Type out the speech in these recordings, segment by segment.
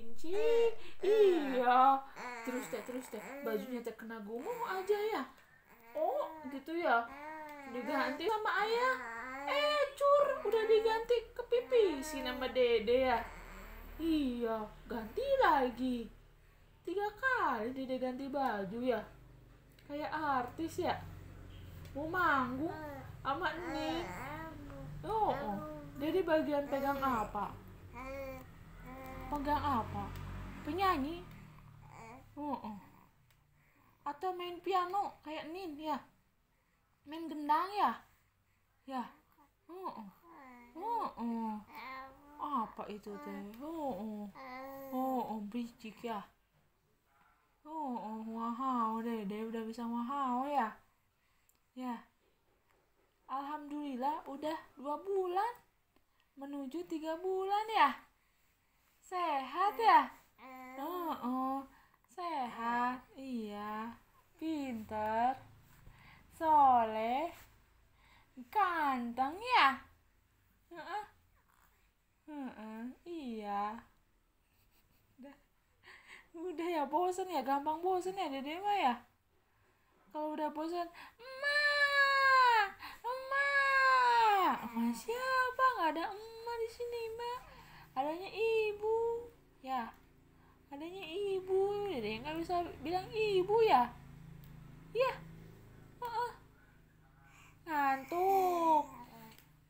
kelinci eh, iya eh. terus deh terus deh bajunya teh kena gumuh aja ya oh gitu ya diganti sama ayah eh cur udah diganti ke pipi si nama dede ya iya ganti lagi tiga kali dede ganti baju ya kayak artis ya mau manggung eh, sama ini oh, oh dede bagian pegang apa pegang apa penyanyi uh -uh. atau main piano kayak Nin ya main gendang ya ya uh -uh. Uh -uh. apa itu teh uh -uh. uh -uh. oh ya Oh, oh wahau deh deh udah bisa wahau ya ya Alhamdulillah udah dua bulan menuju tiga bulan ya Sehat ya? Oh, oh. Sehat. Iya. Pinter. Soleh. Ganteng ya? Heeh. Heeh. Iya. Udah. Udah ya bosan ya, gampang bosan ya Dede mah ya. Kalau udah bosan "Ma! Ma!" Sama siapa? Enggak ada emak di sini, Ma. Adanya nggak bisa bilang ibu ya iya uh -uh. ngantuk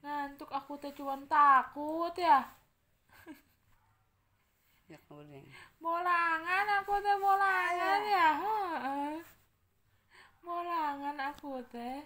ngantuk aku teh cuman takut ya ya bolangan aku teh bolangan ya -uh. bolangan aku teh